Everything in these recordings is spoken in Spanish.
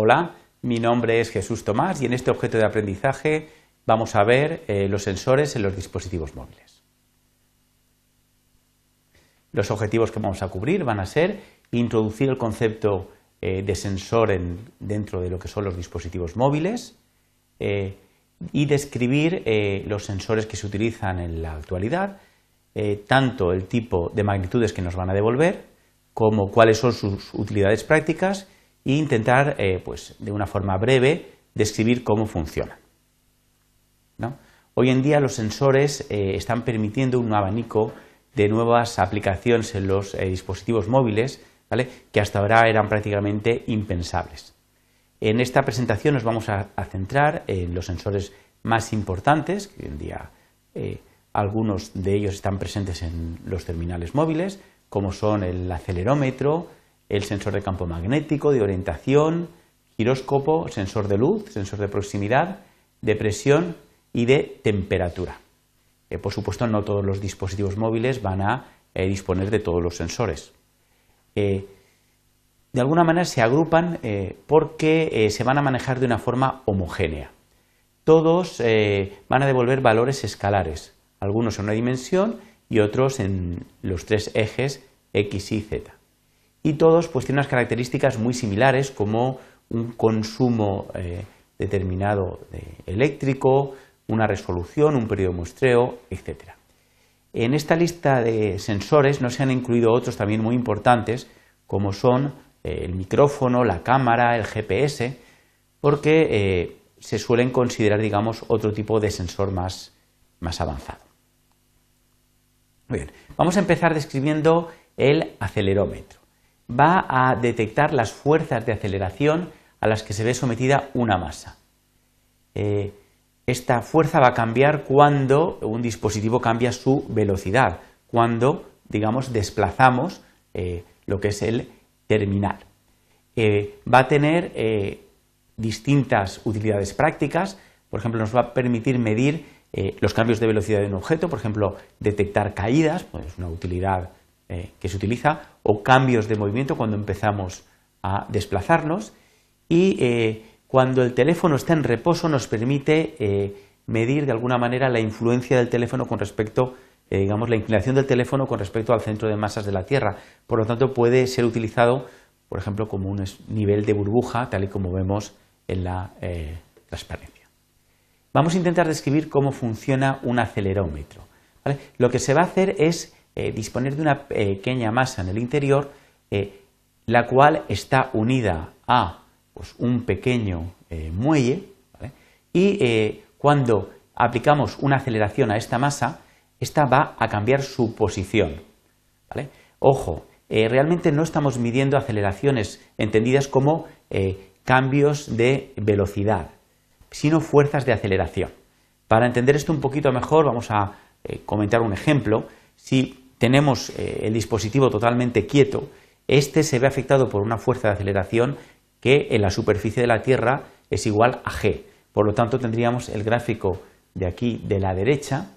Hola, mi nombre es Jesús Tomás y en este objeto de aprendizaje vamos a ver eh, los sensores en los dispositivos móviles. Los objetivos que vamos a cubrir van a ser introducir el concepto eh, de sensor dentro de lo que son los dispositivos móviles eh, y describir los sensores que se utilizan en la actualidad, tanto el tipo de magnitudes que nos van a devolver como cuáles son sus utilidades prácticas e intentar, eh, pues, de una forma breve, describir cómo funciona. Hoy en día los sensores eh, están permitiendo un abanico de nuevas aplicaciones en los eh, dispositivos móviles que hasta ahora eran prácticamente impensables. En esta presentación nos vamos a, a centrar en los sensores más importantes, que hoy en día algunos de ellos están presentes en los terminales móviles, como son el acelerómetro, el sensor de campo magnético, de orientación, giróscopo, sensor de luz, sensor de proximidad, de presión y de temperatura. Eh, por supuesto, no todos los dispositivos móviles van a eh, disponer de todos los sensores. Eh, de alguna manera se agrupan porque se van a manejar de una forma homogénea. Todos van a devolver valores escalares, algunos en una dimensión y otros en los tres ejes X, Y, Z y todos pues tienen unas características muy similares como un consumo eh, determinado de eléctrico, una resolución, un periodo de muestreo, etc. En esta lista de sensores no se han incluido otros también muy importantes como son eh, el micrófono, la cámara, el GPS, porque eh, se suelen considerar, digamos, otro tipo de sensor más, más avanzado. bien, vamos a empezar describiendo el acelerómetro va a detectar las fuerzas de aceleración a las que se ve sometida una masa. Eh, esta fuerza va a cambiar cuando un dispositivo cambia su velocidad, cuando, digamos, desplazamos eh, lo que es el terminal. Eh, va a tener distintas utilidades prácticas, por ejemplo, nos va a permitir medir los cambios de velocidad de un objeto, por ejemplo, detectar caídas, pues una utilidad eh, que se utiliza o cambios de movimiento cuando empezamos a desplazarnos y eh, cuando el teléfono está en reposo nos permite eh, medir de alguna manera la influencia del teléfono con respecto, digamos, la inclinación del teléfono con respecto al centro de masas de la Tierra. Por lo tanto, puede ser utilizado, por ejemplo, como un nivel de burbuja, tal y como vemos en la transparencia. Vamos a intentar describir cómo funciona un acelerómetro. Lo que se va a hacer es eh, disponer de una pequeña masa en el interior, eh, la cual está unida a pues, un pequeño eh, muelle, y cuando aplicamos una aceleración a esta masa, esta va a cambiar su posición. Ojo, realmente no estamos midiendo aceleraciones entendidas como cambios de velocidad, sino fuerzas de aceleración. Para entender esto un poquito mejor, vamos a comentar un ejemplo tenemos eh, el dispositivo totalmente quieto, este se ve afectado por una fuerza de aceleración que en la superficie de la Tierra es igual a g. Por lo tanto, tendríamos el gráfico de aquí de la derecha.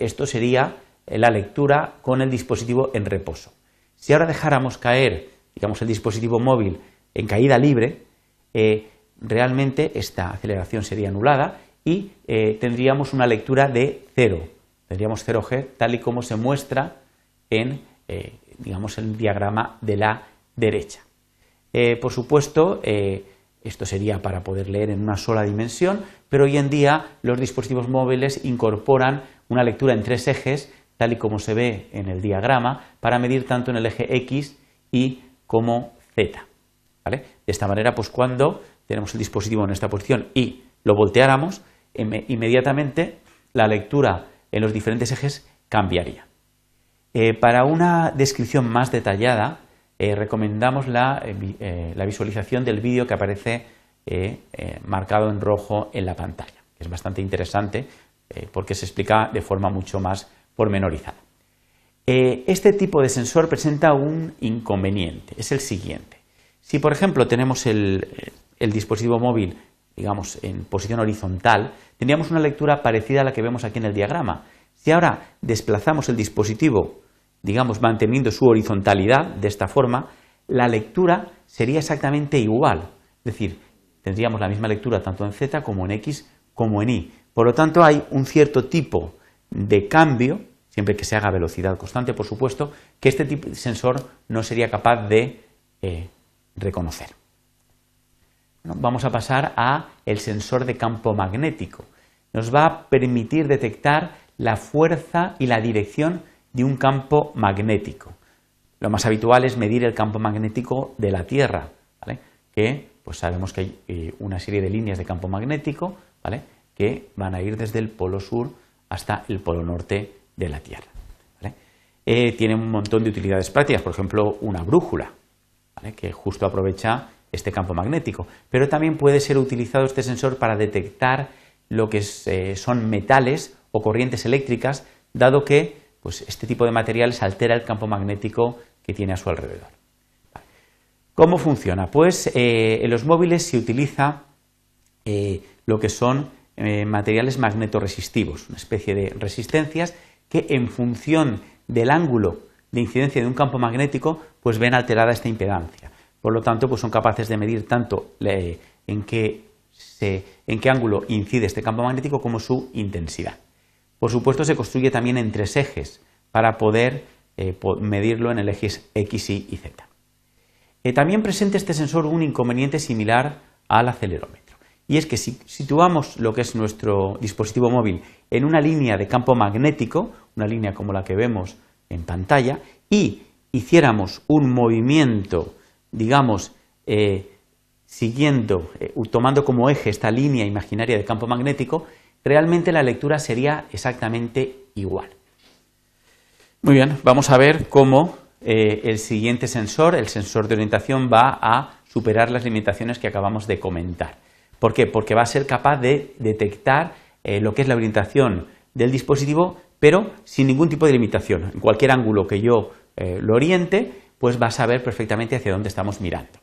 Esto sería eh, la lectura con el dispositivo en reposo. Si ahora dejáramos caer, digamos, el dispositivo móvil en caída libre, eh, realmente esta aceleración sería anulada y tendríamos una lectura de 0. Tendríamos 0G tal y como se muestra en, eh, digamos, el diagrama de la derecha. Eh, por supuesto, eh, esto sería para poder leer en una sola dimensión, pero hoy en día los dispositivos móviles incorporan una lectura en tres ejes, tal y como se ve en el diagrama, para medir tanto en el eje X y como Z. De esta manera, pues cuando tenemos el dispositivo en esta posición y lo volteáramos, em, inmediatamente la lectura en los diferentes ejes cambiaría. Eh, para una descripción más detallada, eh, recomendamos eh, la, visualización del vídeo que aparece marcado en rojo en la pantalla, es bastante interesante porque se explica de forma mucho más pormenorizada. este tipo de sensor presenta un inconveniente, es el siguiente. Si, por ejemplo, tenemos el, el dispositivo móvil, digamos, en posición horizontal, tendríamos una lectura parecida a la que vemos aquí en el diagrama, si ahora desplazamos el dispositivo, digamos, manteniendo su horizontalidad de esta forma, la lectura sería exactamente igual. Es decir, tendríamos la misma lectura tanto en Z como en X como en Y. Por lo tanto, hay un cierto tipo de cambio, siempre que se haga velocidad constante, por supuesto, que este tipo de sensor no sería capaz de eh, reconocer. vamos a pasar a el sensor de campo magnético. Nos va a permitir detectar la fuerza y la dirección de un campo magnético. Lo más habitual es medir el campo magnético de la Tierra, que pues sabemos que hay eh, una serie de líneas de campo magnético que van a ir desde el polo sur hasta el polo norte de la Tierra. Eh, tiene un montón de utilidades prácticas, por ejemplo, una brújula, que justo aprovecha este campo magnético, pero también puede ser utilizado este sensor para detectar lo que eh, son metales o corrientes eléctricas, dado que pues, este tipo de materiales altera el campo magnético que tiene a su alrededor. ¿Cómo funciona? Pues eh, en los móviles se utiliza eh, lo que son eh, materiales magnetoresistivos, una especie de resistencias que en función del ángulo de incidencia de un campo magnético, pues ven alterada esta impedancia. Por lo tanto, pues, son capaces de medir tanto en qué ángulo incide este campo magnético como su intensidad. Por supuesto, se construye también en tres ejes para poder eh, medirlo en el eje X, Y y Z. Eh, también presenta este sensor un inconveniente similar al acelerómetro, y es que si situamos lo que es nuestro dispositivo móvil en una línea de campo magnético, una línea como la que vemos en pantalla, y hiciéramos un movimiento, digamos, eh, siguiendo, tomando como eje esta línea imaginaria de campo magnético, realmente la lectura sería exactamente igual. Muy bien, vamos a ver cómo eh, el siguiente sensor, el sensor de orientación, va a superar las limitaciones que acabamos de comentar. ¿Por qué? Porque va a ser capaz de detectar eh, lo que es la orientación del dispositivo, pero sin ningún tipo de limitación. En cualquier ángulo que yo eh, lo oriente, pues va a saber perfectamente hacia dónde estamos mirando.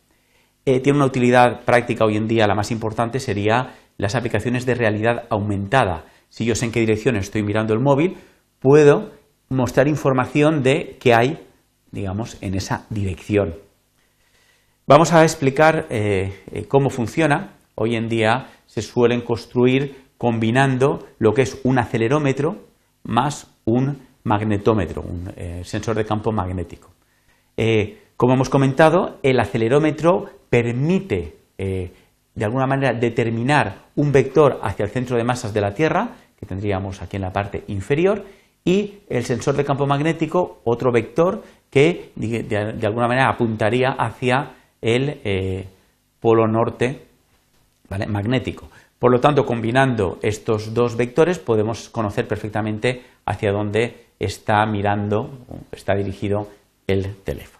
tiene una utilidad práctica hoy en día, la más importante sería las aplicaciones de realidad aumentada. Si yo sé en qué dirección estoy mirando el móvil, puedo mostrar información de qué hay, digamos, en esa dirección. Vamos a explicar eh, eh, cómo funciona. Hoy en día se suelen construir combinando lo que es un acelerómetro más un magnetómetro, un eh, sensor de campo magnético. como hemos comentado, el acelerómetro permite de alguna manera determinar un vector hacia el centro de masas de la Tierra, que tendríamos aquí en la parte inferior, y el sensor de campo magnético, otro vector que de, alguna manera apuntaría hacia el eh, polo norte magnético. Por lo tanto, combinando estos dos vectores podemos conocer perfectamente hacia dónde está mirando, está dirigido el teléfono.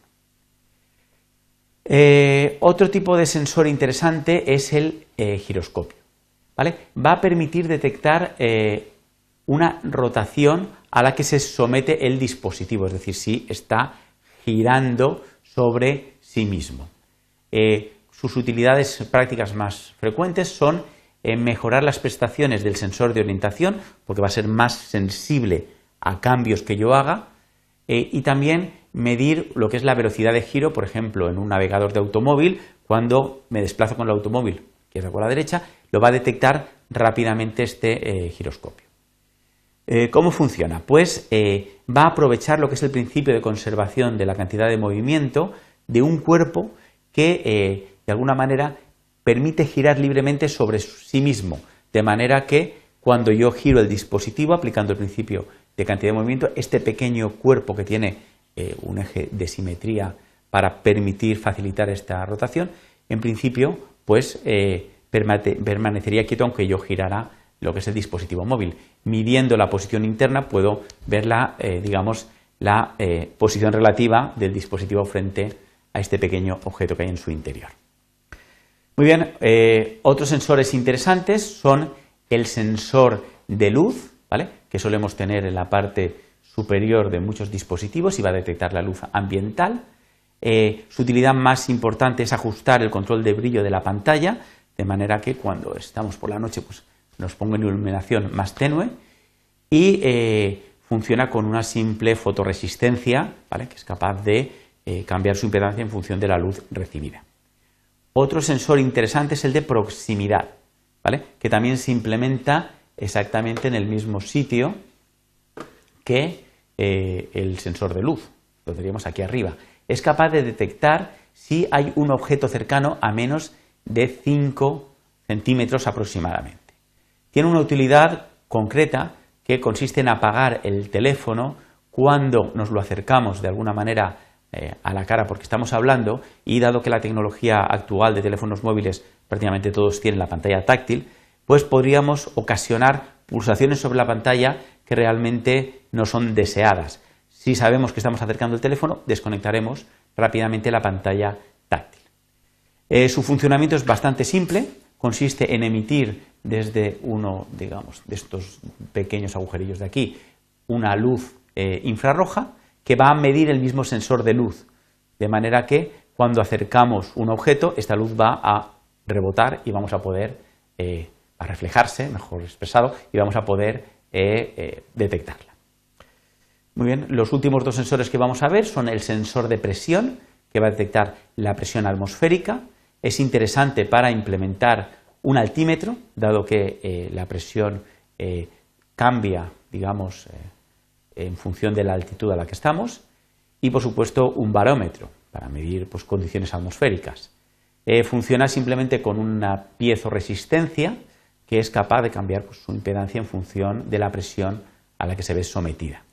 Eh, otro tipo de sensor interesante es el eh, giroscopio. Va a permitir detectar eh, una rotación a la que se somete el dispositivo, es decir, si está girando sobre sí mismo. sus utilidades prácticas más frecuentes son mejorar las prestaciones del sensor de orientación, porque va a ser más sensible a cambios que yo haga, y también medir lo que es la velocidad de giro, por ejemplo, en un navegador de automóvil, cuando me desplazo con el automóvil, izquierda la derecha, lo va a detectar rápidamente este eh, giroscopio. Eh, ¿Cómo funciona? Pues eh, va a aprovechar lo que es el principio de conservación de la cantidad de movimiento de un cuerpo que, de alguna manera, permite girar libremente sobre sí mismo, de manera que cuando yo giro el dispositivo aplicando el principio de cantidad de movimiento, este pequeño cuerpo que tiene eh, un eje de simetría para permitir facilitar esta rotación, en principio, pues eh, permanecería quieto aunque yo girara lo que es el dispositivo móvil. Midiendo la posición interna puedo ver la, eh, digamos, la posición relativa del dispositivo frente a este pequeño objeto que hay en su interior. Muy bien, otros sensores interesantes son el sensor de luz, que solemos tener en la parte superior de muchos dispositivos y va a detectar la luz ambiental. Eh, su utilidad más importante es ajustar el control de brillo de la pantalla, de manera que cuando estamos por la noche pues, nos ponga una iluminación más tenue y eh, funciona con una simple fotoresistencia, que es capaz de eh, cambiar su impedancia en función de la luz recibida. Otro sensor interesante es el de proximidad, ¿vale? que también se implementa exactamente en el mismo sitio que eh, el sensor de luz, lo tendríamos aquí arriba. Es capaz de detectar si hay un objeto cercano a menos de 5 centímetros aproximadamente. Tiene una utilidad concreta que consiste en apagar el teléfono cuando nos lo acercamos de alguna manera eh, a la cara porque estamos hablando y dado que la tecnología actual de teléfonos móviles prácticamente todos tienen la pantalla táctil, pues podríamos ocasionar pulsaciones sobre la pantalla que realmente no son deseadas. Si sabemos que estamos acercando el teléfono, desconectaremos rápidamente la pantalla táctil. Eh, su funcionamiento es bastante simple, consiste en emitir desde uno, digamos, de estos pequeños agujerillos de aquí, una luz eh, infrarroja que va a medir el mismo sensor de luz, de manera que cuando acercamos un objeto, esta luz va a rebotar y vamos a poder eh, a reflejarse, mejor expresado, y vamos a poder eh, eh, detectarla. Muy bien, los últimos dos sensores que vamos a ver son el sensor de presión, que va a detectar la presión atmosférica. Es interesante para implementar un altímetro, dado que eh, la presión cambia, digamos, en función de la altitud a la que estamos. Y, por supuesto, un barómetro para medir pues, condiciones atmosféricas. funciona simplemente con una piezo resistencia que es capaz de cambiar pues, su impedancia en función de la presión a la que se ve sometida.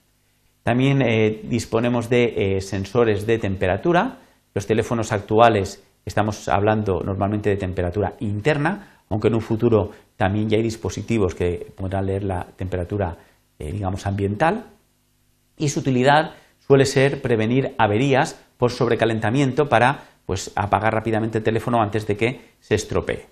También eh, disponemos de eh, sensores de temperatura. Los teléfonos actuales estamos hablando normalmente de temperatura interna, aunque en un futuro también ya hay dispositivos que podrán leer la temperatura, eh, ambiental. Y su utilidad suele ser prevenir averías por sobrecalentamiento para pues, apagar rápidamente el teléfono antes de que se estropee.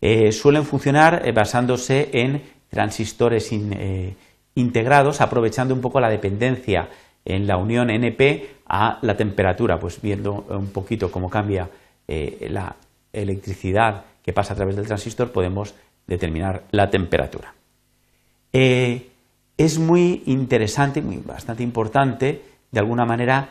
Eh, suelen funcionar eh, basándose en transistores eh, integrados, aprovechando un poco la dependencia en la unión NP a la temperatura, pues viendo un poquito cómo cambia la electricidad que pasa a través del transistor, podemos determinar la temperatura. es muy interesante, muy, bastante importante, de alguna manera,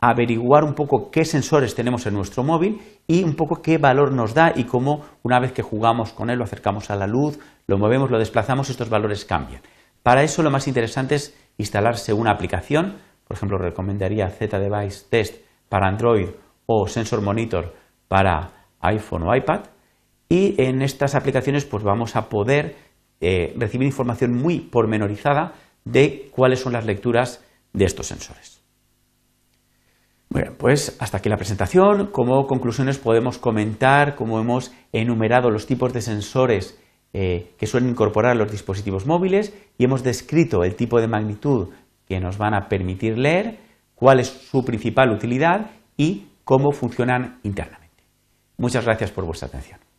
averiguar un poco qué sensores tenemos en nuestro móvil y un poco qué valor nos da y cómo una vez que jugamos con él, lo acercamos a la luz, lo movemos, lo desplazamos, estos valores cambian. Para eso lo más interesante es instalarse una aplicación, por ejemplo recomendaría Z-Device Test para Android o Sensor Monitor para iPhone o iPad y en estas aplicaciones pues vamos a poder eh, recibir información muy pormenorizada de cuáles son las lecturas de estos sensores. Bueno, pues hasta aquí la presentación. Como conclusiones podemos comentar cómo hemos enumerado los tipos de sensores eh, que suelen incorporar los dispositivos móviles y hemos descrito el tipo de magnitud que nos van a permitir leer, cuál es su principal utilidad y cómo funcionan internamente. Muchas gracias por vuestra atención.